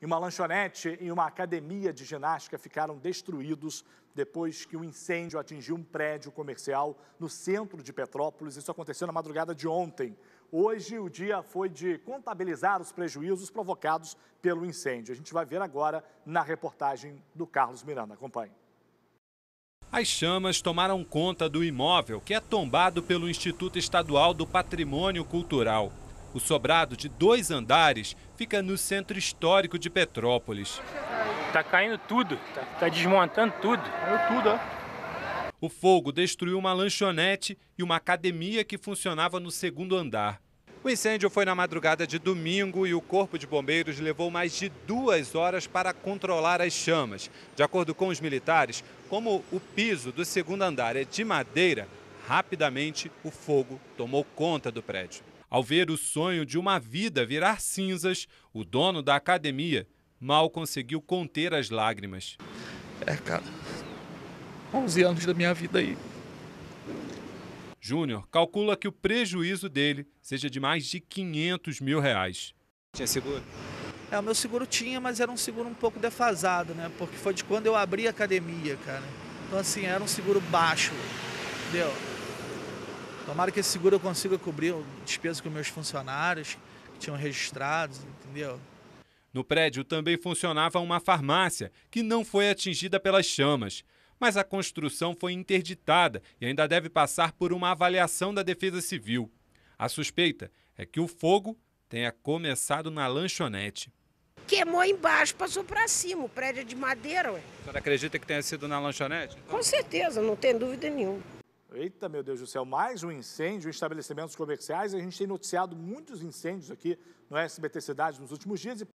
em uma lanchonete e uma academia de ginástica ficaram destruídos depois que um incêndio atingiu um prédio comercial no centro de Petrópolis. Isso aconteceu na madrugada de ontem. Hoje, o dia foi de contabilizar os prejuízos provocados pelo incêndio. A gente vai ver agora na reportagem do Carlos Miranda. Acompanhe. As chamas tomaram conta do imóvel que é tombado pelo Instituto Estadual do Patrimônio Cultural. O sobrado de dois andares fica no centro histórico de Petrópolis. Está caindo tudo, está tá desmontando tudo. Caiu tudo, ó. O fogo destruiu uma lanchonete e uma academia que funcionava no segundo andar. O incêndio foi na madrugada de domingo e o Corpo de Bombeiros levou mais de duas horas para controlar as chamas. De acordo com os militares, como o piso do segundo andar é de madeira, rapidamente o fogo tomou conta do prédio. Ao ver o sonho de uma vida virar cinzas, o dono da academia mal conseguiu conter as lágrimas. É, cara, 11 anos da minha vida aí. Júnior calcula que o prejuízo dele seja de mais de 500 mil reais. Tinha seguro? É, o meu seguro tinha, mas era um seguro um pouco defasado, né? Porque foi de quando eu abri a academia, cara. Então, assim, era um seguro baixo, entendeu? Tomara que esse seguro eu consiga cobrir despesas com meus funcionários que tinham registrados, entendeu? No prédio também funcionava uma farmácia que não foi atingida pelas chamas, mas a construção foi interditada e ainda deve passar por uma avaliação da Defesa Civil. A suspeita é que o fogo tenha começado na lanchonete. Queimou embaixo, passou para cima, o prédio é de madeira. Ué. A senhora acredita que tenha sido na lanchonete? Com certeza, não tem dúvida nenhuma. Eita, meu Deus do céu, mais um incêndio em estabelecimentos comerciais. A gente tem noticiado muitos incêndios aqui no SBT Cidade nos últimos dias e